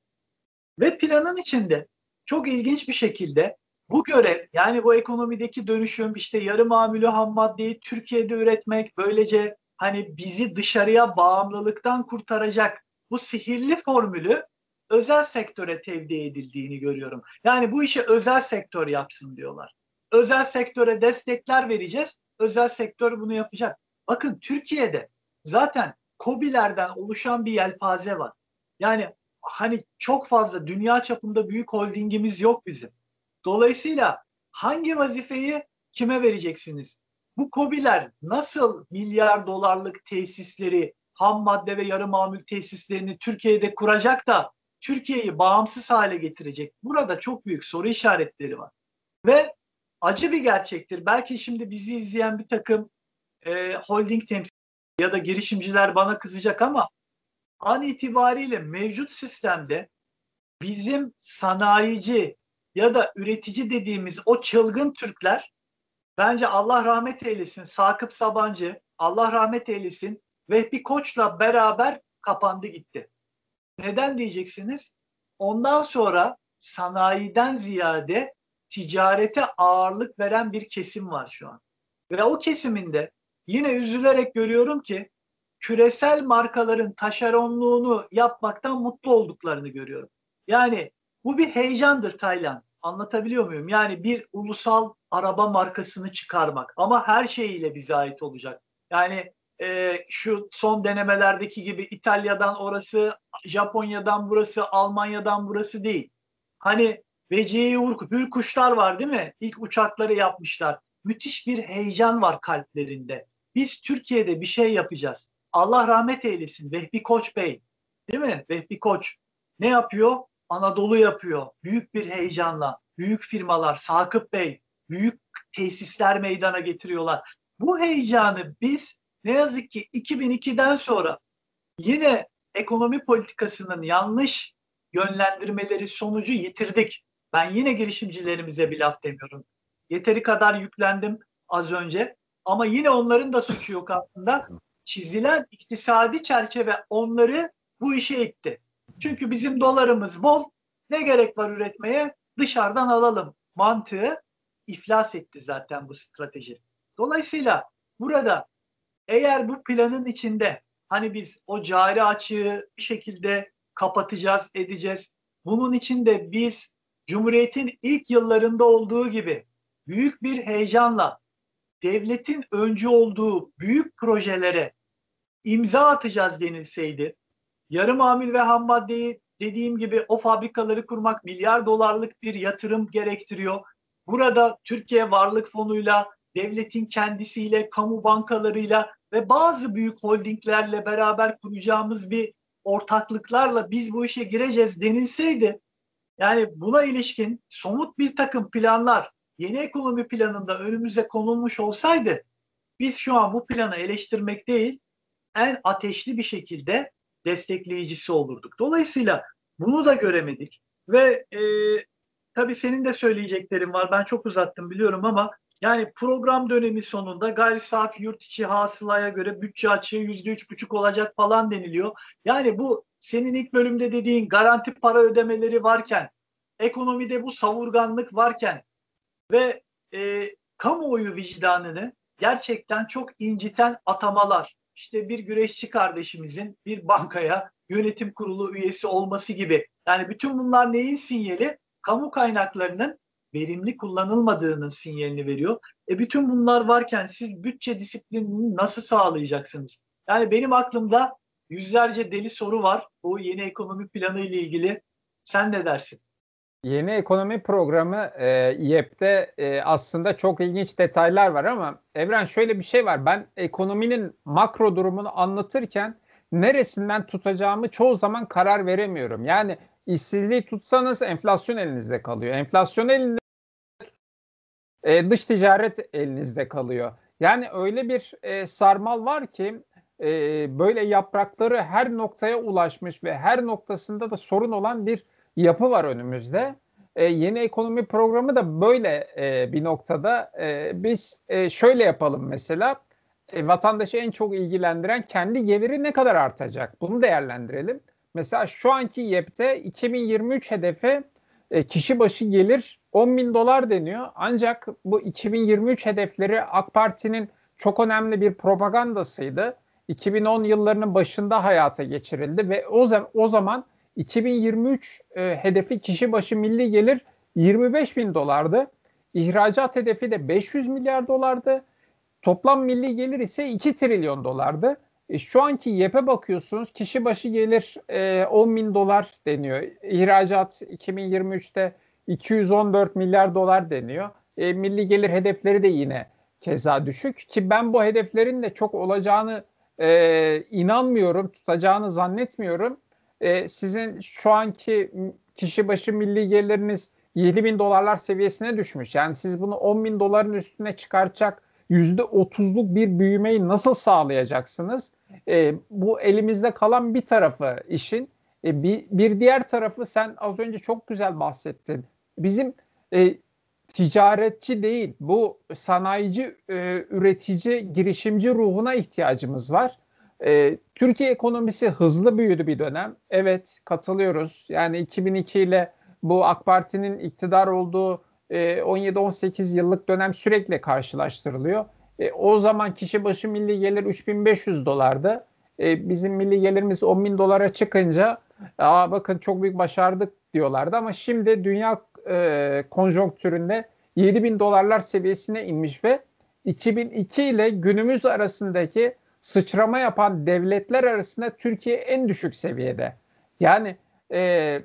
Ve planın içinde çok ilginç bir şekilde bu görev yani bu ekonomideki dönüşüm işte yarı mamülü ham maddeyi Türkiye'de üretmek böylece hani bizi dışarıya bağımlılıktan kurtaracak bu sihirli formülü özel sektöre tevdi edildiğini görüyorum. Yani bu işi özel sektör yapsın diyorlar. Özel sektöre destekler vereceğiz. Özel sektör bunu yapacak. Bakın Türkiye'de zaten kobilerden oluşan bir yelpaze var. Yani hani çok fazla dünya çapında büyük holdingimiz yok bizim. Dolayısıyla hangi vazifeyi kime vereceksiniz? Bu kobiler nasıl milyar dolarlık tesisleri, ham madde ve yarı mamül tesislerini Türkiye'de kuracak da Türkiye'yi bağımsız hale getirecek? Burada çok büyük soru işaretleri var. Ve acı bir gerçektir. Belki şimdi bizi izleyen bir takım e, holding temsilcileri ya da girişimciler bana kızacak ama an itibariyle mevcut sistemde bizim sanayici ya da üretici dediğimiz o çılgın Türkler bence Allah rahmet eylesin Sakıp Sabancı, Allah rahmet eylesin Vehbi Koç'la beraber kapandı gitti. Neden diyeceksiniz? Ondan sonra sanayiden ziyade ticarete ağırlık veren bir kesim var şu an. Ve o kesiminde yine üzülerek görüyorum ki küresel markaların taşeronluğunu yapmaktan mutlu olduklarını görüyorum. Yani bu bir heyecandır Tayland. Anlatabiliyor muyum? Yani bir ulusal araba markasını çıkarmak ama her şeyiyle bize ait olacak. Yani e, şu son denemelerdeki gibi İtalya'dan orası, Japonya'dan burası, Almanya'dan burası değil. Hani Vecihi Hür kuşlar var değil mi? İlk uçakları yapmışlar. Müthiş bir heyecan var kalplerinde. Biz Türkiye'de bir şey yapacağız. Allah rahmet eylesin Vehbi Koç Bey. Değil mi? Vehbi Koç ne yapıyor? Anadolu yapıyor. Büyük bir heyecanla. Büyük firmalar, Sakıp Bey, büyük tesisler meydana getiriyorlar. Bu heyecanı biz ne yazık ki 2002'den sonra yine ekonomi politikasının yanlış yönlendirmeleri sonucu yitirdik. Ben yine girişimcilerimize bir laf demiyorum. Yeteri kadar yüklendim az önce ama yine onların da suçu yok aslında çizilen iktisadi çerçeve onları bu işe itti. Çünkü bizim dolarımız bol, ne gerek var üretmeye? Dışarıdan alalım mantığı iflas etti zaten bu strateji. Dolayısıyla burada eğer bu planın içinde hani biz o cari açığı bir şekilde kapatacağız, edeceğiz. Bunun içinde biz Cumhuriyet'in ilk yıllarında olduğu gibi büyük bir heyecanla devletin öncü olduğu büyük projelere imza atacağız denilseydi, yarım amil ve ham maddeyi dediğim gibi o fabrikaları kurmak milyar dolarlık bir yatırım gerektiriyor. Burada Türkiye Varlık Fonu'yla, devletin kendisiyle, kamu bankalarıyla ve bazı büyük holdinglerle beraber kuracağımız bir ortaklıklarla biz bu işe gireceğiz denilseydi yani buna ilişkin somut bir takım planlar yeni ekonomi planında önümüze konulmuş olsaydı biz şu an bu planı eleştirmek değil en ateşli bir şekilde destekleyicisi olurduk. Dolayısıyla bunu da göremedik ve e, tabii senin de söyleyeceklerin var. Ben çok uzattım biliyorum ama yani program dönemi sonunda gayri safi yurt içi hasılaya göre bütçe açığı yüzde üç buçuk olacak falan deniliyor. Yani bu senin ilk bölümde dediğin garanti para ödemeleri varken, ekonomide bu savurganlık varken ve e, kamuoyu vicdanını gerçekten çok inciten atamalar, işte bir güreşçi kardeşimizin bir bankaya yönetim kurulu üyesi olması gibi. Yani bütün bunlar neyin sinyali? Kamu kaynaklarının verimli kullanılmadığının sinyalini veriyor. E bütün bunlar varken siz bütçe disiplinini nasıl sağlayacaksınız? Yani benim aklımda yüzlerce deli soru var. Bu yeni ekonomi planı ile ilgili. Sen ne dersin? Yeni ekonomi programı e, YEP'te e, aslında çok ilginç detaylar var ama Evren şöyle bir şey var. Ben ekonominin makro durumunu anlatırken neresinden tutacağımı çoğu zaman karar veremiyorum. Yani işsizliği tutsanız enflasyon elinizde kalıyor. Enflasyon elinizde e, dış ticaret elinizde kalıyor. Yani öyle bir e, sarmal var ki e, böyle yaprakları her noktaya ulaşmış ve her noktasında da sorun olan bir yapı var önümüzde. E, yeni ekonomi programı da böyle e, bir noktada e, biz e, şöyle yapalım mesela e, vatandaşı en çok ilgilendiren kendi geliri ne kadar artacak bunu değerlendirelim. Mesela şu anki YEP'te 2023 hedefi e, kişi başı gelir 10 bin dolar deniyor. Ancak bu 2023 hedefleri AK Parti'nin çok önemli bir propagandasıydı. 2010 yıllarının başında hayata geçirildi ve o, o zaman 2023 e, hedefi kişi başı milli gelir 25 bin dolardı. İhracat hedefi de 500 milyar dolardı. Toplam milli gelir ise 2 trilyon dolardı. E, şu anki YEP'e bakıyorsunuz kişi başı gelir e, 10 bin dolar deniyor. İhracat 2023'te 214 milyar dolar deniyor. E, milli gelir hedefleri de yine keza düşük ki ben bu hedeflerin de çok olacağını e, inanmıyorum, tutacağını zannetmiyorum e, sizin şu anki kişi başı milli geliriniz 7 bin dolarlar seviyesine düşmüş. Yani siz bunu 10 bin doların üstüne çıkartacak %30'luk bir büyümeyi nasıl sağlayacaksınız? E, bu elimizde kalan bir tarafı işin. E, bir, bir diğer tarafı sen az önce çok güzel bahsettin. Bizim e, ticaretçi değil bu sanayici, e, üretici, girişimci ruhuna ihtiyacımız var. E, Türkiye ekonomisi hızlı büyüdü bir dönem. Evet katılıyoruz. Yani 2002 ile bu AK Parti'nin iktidar olduğu e, 17-18 yıllık dönem sürekli karşılaştırılıyor. E, o zaman kişi başı milli gelir 3500 dolardı. E, bizim milli gelirimiz 10 bin dolara çıkınca Aa, bakın çok büyük başardık diyorlardı ama şimdi dünya e, konjonktüründe 7 bin dolarlar seviyesine inmiş ve 2002 ile günümüz arasındaki sıçrama yapan devletler arasında Türkiye en düşük seviyede. Yani e,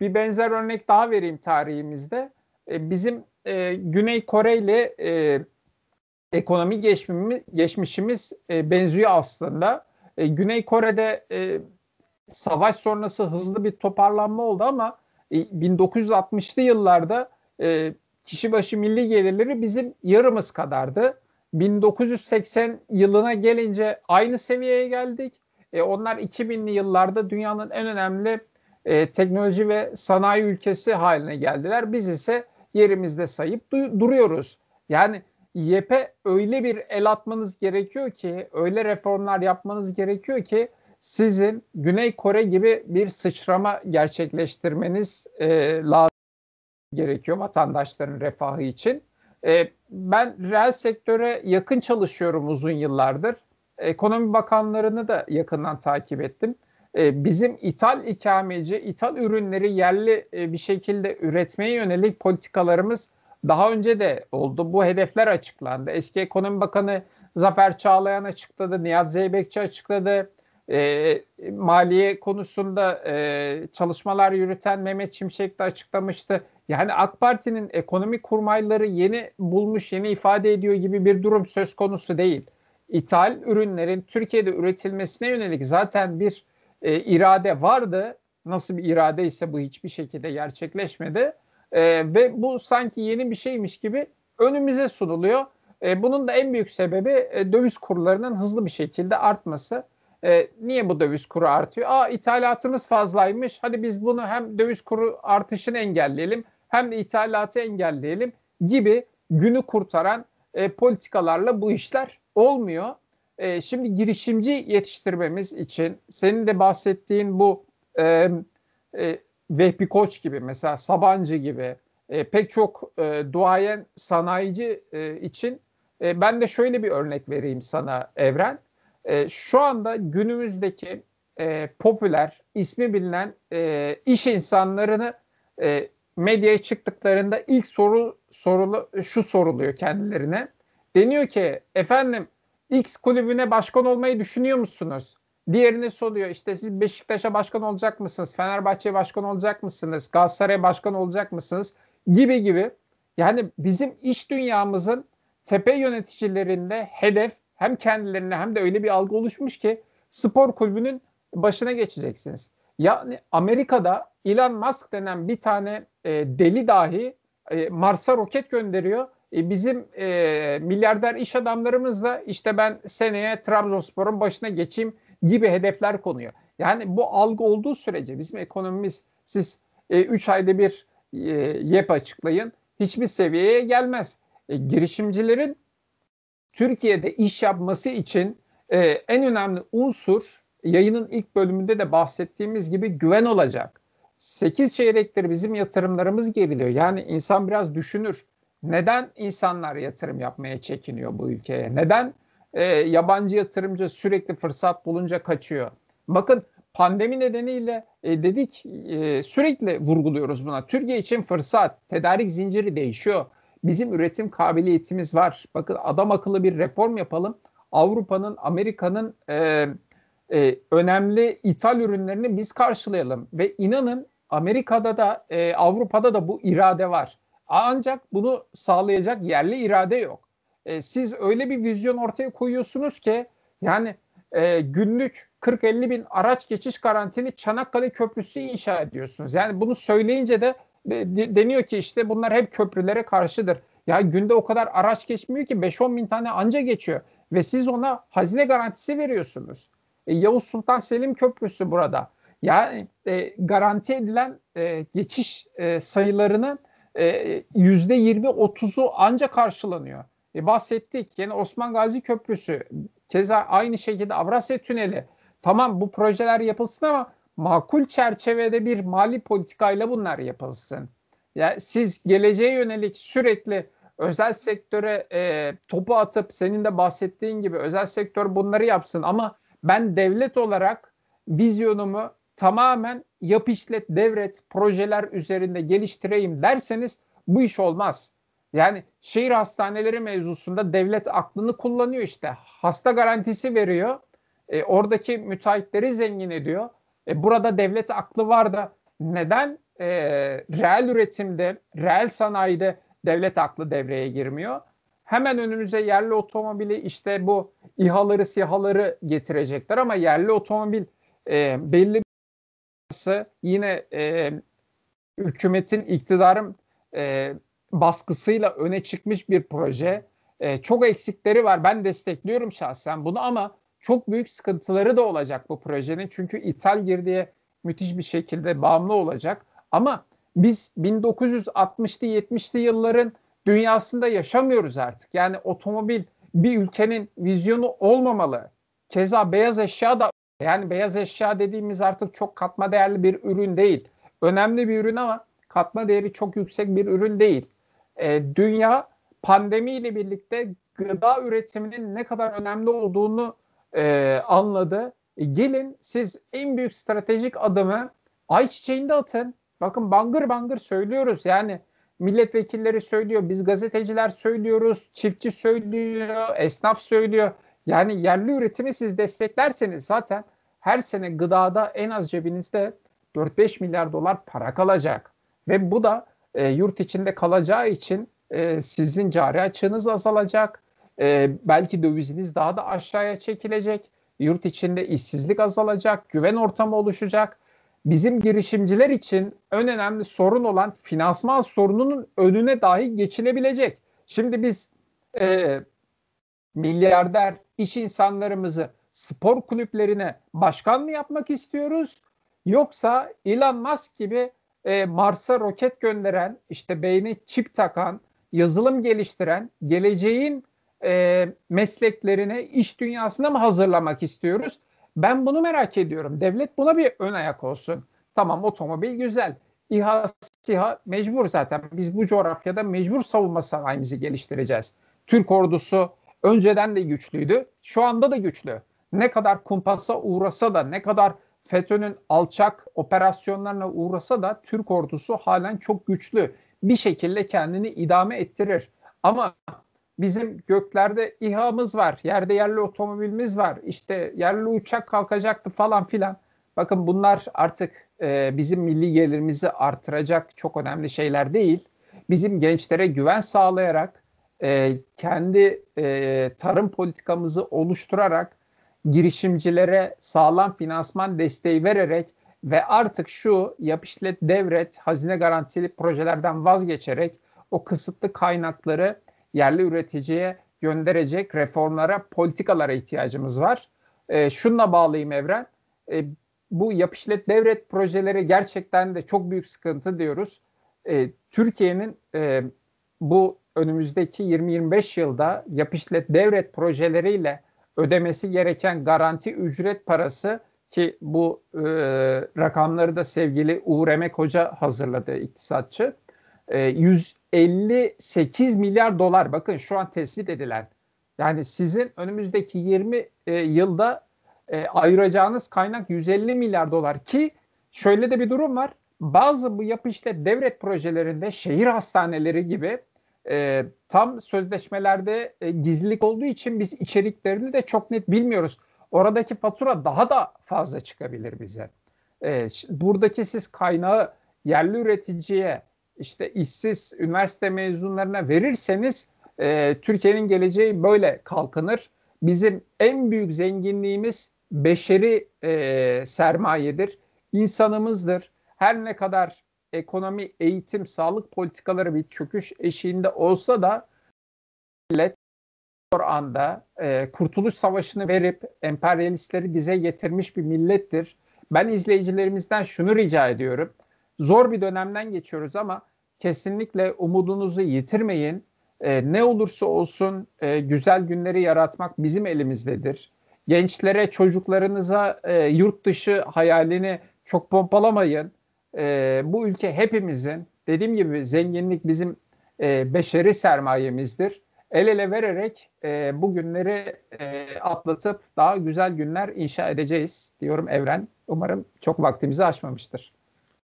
bir benzer örnek daha vereyim tarihimizde. E, bizim e, Güney Kore ile e, ekonomi geçmişimiz, geçmişimiz e, benziyor aslında. E, Güney Kore'de e, savaş sonrası hızlı bir toparlanma oldu ama e, 1960'lı yıllarda e, kişi başı milli gelirleri bizim yarımız kadardı. 1980 yılına gelince aynı seviyeye geldik. E, onlar 2000'li yıllarda dünyanın en önemli e, teknoloji ve sanayi ülkesi haline geldiler. Biz ise yerimizde sayıp du- duruyoruz. Yani YEP'e öyle bir el atmanız gerekiyor ki, öyle reformlar yapmanız gerekiyor ki sizin Güney Kore gibi bir sıçrama gerçekleştirmeniz e, lazım gerekiyor vatandaşların refahı için. E, ben reel sektöre yakın çalışıyorum uzun yıllardır. Ekonomi bakanlarını da yakından takip ettim. E, bizim ithal ikameci, ithal ürünleri yerli e, bir şekilde üretmeye yönelik politikalarımız daha önce de oldu. Bu hedefler açıklandı. Eski Ekonomi Bakanı Zafer Çağlayan açıkladı, Nihat Zeybekçi açıkladı. E, maliye konusunda e, çalışmalar yürüten Mehmet Şimşek de açıklamıştı. Yani AK Parti'nin ekonomi kurmayları yeni bulmuş, yeni ifade ediyor gibi bir durum söz konusu değil. İthal ürünlerin Türkiye'de üretilmesine yönelik zaten bir e, irade vardı. Nasıl bir irade ise bu hiçbir şekilde gerçekleşmedi. E, ve bu sanki yeni bir şeymiş gibi önümüze sunuluyor. E, bunun da en büyük sebebi e, döviz kurlarının hızlı bir şekilde artması. E, niye bu döviz kuru artıyor? Aa ithalatımız fazlaymış. Hadi biz bunu hem döviz kuru artışını engelleyelim hem de ithalatı engelleyelim gibi günü kurtaran e, politikalarla bu işler olmuyor. E, şimdi girişimci yetiştirmemiz için senin de bahsettiğin bu e, e, Vehbi Koç gibi mesela Sabancı gibi e, pek çok e, duayen sanayici e, için e, ben de şöyle bir örnek vereyim sana Evren. E, şu anda günümüzdeki e, popüler, ismi bilinen e, iş insanlarını e, medyaya çıktıklarında ilk soru sorulu şu soruluyor kendilerine. Deniyor ki efendim X kulübüne başkan olmayı düşünüyor musunuz? Diğerini soruyor işte siz Beşiktaş'a başkan olacak mısınız? Fenerbahçe'ye başkan olacak mısınız? Galatasaray'a başkan olacak mısınız? Gibi gibi. Yani bizim iş dünyamızın tepe yöneticilerinde hedef hem kendilerine hem de öyle bir algı oluşmuş ki spor kulübünün başına geçeceksiniz. Yani Amerika'da Elon Musk denen bir tane e, deli dahi e, Mars'a roket gönderiyor. E, bizim e, milyarder iş adamlarımızla işte ben seneye Trabzonspor'un başına geçeyim gibi hedefler konuyor. Yani bu algı olduğu sürece bizim ekonomimiz siz 3 e, ayda bir e, yep açıklayın hiçbir seviyeye gelmez. E, girişimcilerin Türkiye'de iş yapması için e, en önemli unsur yayının ilk bölümünde de bahsettiğimiz gibi güven olacak. 8 çeyrektir bizim yatırımlarımız geriliyor. Yani insan biraz düşünür. Neden insanlar yatırım yapmaya çekiniyor bu ülkeye? Neden e, yabancı yatırımcı sürekli fırsat bulunca kaçıyor? Bakın pandemi nedeniyle e, dedik e, sürekli vurguluyoruz buna. Türkiye için fırsat, tedarik zinciri değişiyor. Bizim üretim kabiliyetimiz var. Bakın adam akıllı bir reform yapalım. Avrupa'nın, Amerika'nın e, e, önemli ithal ürünlerini biz karşılayalım. Ve inanın Amerika'da da e, Avrupa'da da bu irade var. Ancak bunu sağlayacak yerli irade yok. E, siz öyle bir vizyon ortaya koyuyorsunuz ki yani e, günlük 40-50 bin araç geçiş garantini Çanakkale Köprüsü inşa ediyorsunuz. Yani bunu söyleyince de deniyor ki işte bunlar hep köprülere karşıdır. Ya günde o kadar araç geçmiyor ki 5-10 bin tane anca geçiyor. Ve siz ona hazine garantisi veriyorsunuz. E, Yavuz Sultan Selim Köprüsü burada. Yani e, garanti edilen e, geçiş e, sayılarının e, yüzde %20-30'u anca karşılanıyor. E, bahsettik yani Osman Gazi Köprüsü keza aynı şekilde Avrasya Tüneli. Tamam bu projeler yapılsın ama makul çerçevede bir mali politikayla bunlar yapılsın. Yani siz geleceğe yönelik sürekli özel sektöre e, topu atıp senin de bahsettiğin gibi özel sektör bunları yapsın ama ben devlet olarak vizyonumu tamamen yap işlet devret projeler üzerinde geliştireyim derseniz bu iş olmaz. Yani şehir hastaneleri mevzusunda devlet aklını kullanıyor işte. Hasta garantisi veriyor. E, oradaki müteahhitleri zengin ediyor. E, burada devlet aklı var da neden e, reel üretimde, reel sanayide devlet aklı devreye girmiyor? Hemen önümüze yerli otomobili işte bu İHA'ları, SİHA'ları getirecekler ama yerli otomobil e, belli bir yine e, hükümetin, iktidarın e, baskısıyla öne çıkmış bir proje. E, çok eksikleri var. Ben destekliyorum şahsen bunu ama çok büyük sıkıntıları da olacak bu projenin. Çünkü ithal girdiye müthiş bir şekilde bağımlı olacak. Ama biz 1960'lı 70'li yılların dünyasında yaşamıyoruz artık. Yani otomobil bir ülkenin vizyonu olmamalı. Keza beyaz eşya da yani beyaz eşya dediğimiz artık çok katma değerli bir ürün değil. Önemli bir ürün ama katma değeri çok yüksek bir ürün değil. E, dünya pandemiyle birlikte gıda üretiminin ne kadar önemli olduğunu e, anladı. E, gelin siz en büyük stratejik adımı ayçiçeğinde çiçeğinde atın. Bakın bangır bangır söylüyoruz. Yani milletvekilleri söylüyor, biz gazeteciler söylüyoruz, çiftçi söylüyor, esnaf söylüyor. Yani yerli üretimi siz desteklerseniz zaten her sene gıdada en az cebinizde 4-5 milyar dolar para kalacak. Ve bu da e, yurt içinde kalacağı için e, sizin cari açığınız azalacak. E, belki döviziniz daha da aşağıya çekilecek. Yurt içinde işsizlik azalacak, güven ortamı oluşacak. Bizim girişimciler için en önemli sorun olan finansman sorununun önüne dahi geçilebilecek. Şimdi biz e, milyarder iş insanlarımızı spor kulüplerine başkan mı yapmak istiyoruz? Yoksa Elon Musk gibi e, Mars'a roket gönderen, işte beyni çip takan, yazılım geliştiren, geleceğin e, mesleklerine, iş dünyasına mı hazırlamak istiyoruz? Ben bunu merak ediyorum. Devlet buna bir ön ayak olsun. Tamam otomobil güzel. İHA, SİHA mecbur zaten. Biz bu coğrafyada mecbur savunma sanayimizi geliştireceğiz. Türk ordusu önceden de güçlüydü. Şu anda da güçlü. Ne kadar kumpasa uğrasa da ne kadar FETÖ'nün alçak operasyonlarına uğrasa da Türk ordusu halen çok güçlü. Bir şekilde kendini idame ettirir. Ama bizim göklerde İHA'mız var, yerde yerli otomobilimiz var, işte yerli uçak kalkacaktı falan filan. Bakın bunlar artık e, bizim milli gelirimizi artıracak çok önemli şeyler değil. Bizim gençlere güven sağlayarak, e, kendi e, tarım politikamızı oluşturarak, girişimcilere sağlam finansman desteği vererek ve artık şu yapışlet devret hazine garantili projelerden vazgeçerek o kısıtlı kaynakları yerli üreticiye gönderecek reformlara, politikalara ihtiyacımız var. E, şununla bağlayayım Evren. E, bu yapışlet devret projeleri gerçekten de çok büyük sıkıntı diyoruz. E, Türkiye'nin e, bu önümüzdeki 20-25 yılda yapışlet devret projeleriyle ödemesi gereken garanti ücret parası ki bu e, rakamları da sevgili Uğur Emek Hoca hazırladı iktisatçı. 158 ee, milyar dolar bakın şu an tespit edilen. Yani sizin önümüzdeki 20 e, yılda e, ayıracağınız kaynak 150 milyar dolar ki şöyle de bir durum var. Bazı bu yapı işte devlet projelerinde şehir hastaneleri gibi e, tam sözleşmelerde e, gizlilik olduğu için biz içeriklerini de çok net bilmiyoruz. Oradaki fatura daha da fazla çıkabilir bize. E, buradaki siz kaynağı yerli üreticiye işte işsiz üniversite mezunlarına verirseniz e, Türkiye'nin geleceği böyle kalkınır. Bizim en büyük zenginliğimiz beşeri e, sermayedir, insanımızdır. Her ne kadar ekonomi, eğitim, sağlık politikaları bir çöküş eşiğinde olsa da millet anda e, Kurtuluş Savaşı'nı verip emperyalistleri bize getirmiş bir millettir. Ben izleyicilerimizden şunu rica ediyorum. Zor bir dönemden geçiyoruz ama kesinlikle umudunuzu yitirmeyin. E, ne olursa olsun e, güzel günleri yaratmak bizim elimizdedir. Gençlere, çocuklarınıza e, yurt dışı hayalini çok pompalamayın. E, bu ülke hepimizin. Dediğim gibi zenginlik bizim e, beşeri sermayemizdir. El ele vererek e, bu günleri e, atlatıp daha güzel günler inşa edeceğiz diyorum Evren. Umarım çok vaktimizi aşmamıştır.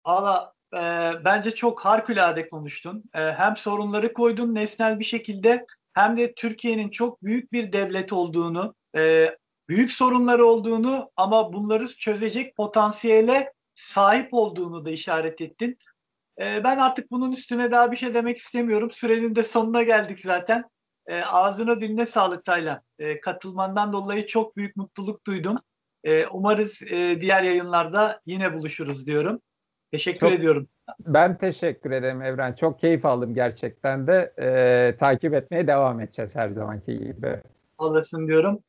Valla e, bence çok harikulade konuştun. E, hem sorunları koydun nesnel bir şekilde hem de Türkiye'nin çok büyük bir devlet olduğunu, e, büyük sorunları olduğunu ama bunları çözecek potansiyele sahip olduğunu da işaret ettin. E, ben artık bunun üstüne daha bir şey demek istemiyorum. Sürenin de sonuna geldik zaten. E, ağzına diline sağlık Taylan. E, katılmandan dolayı çok büyük mutluluk duydum. E, umarız e, diğer yayınlarda yine buluşuruz diyorum. Teşekkür çok, ediyorum. Ben teşekkür ederim Evren. Çok keyif aldım gerçekten de. E, takip etmeye devam edeceğiz her zamanki gibi. Olasın diyorum.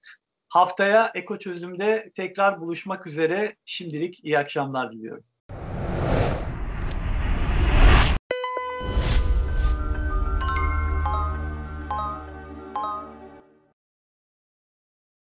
Haftaya Eko Çözüm'de tekrar buluşmak üzere. Şimdilik iyi akşamlar diliyorum.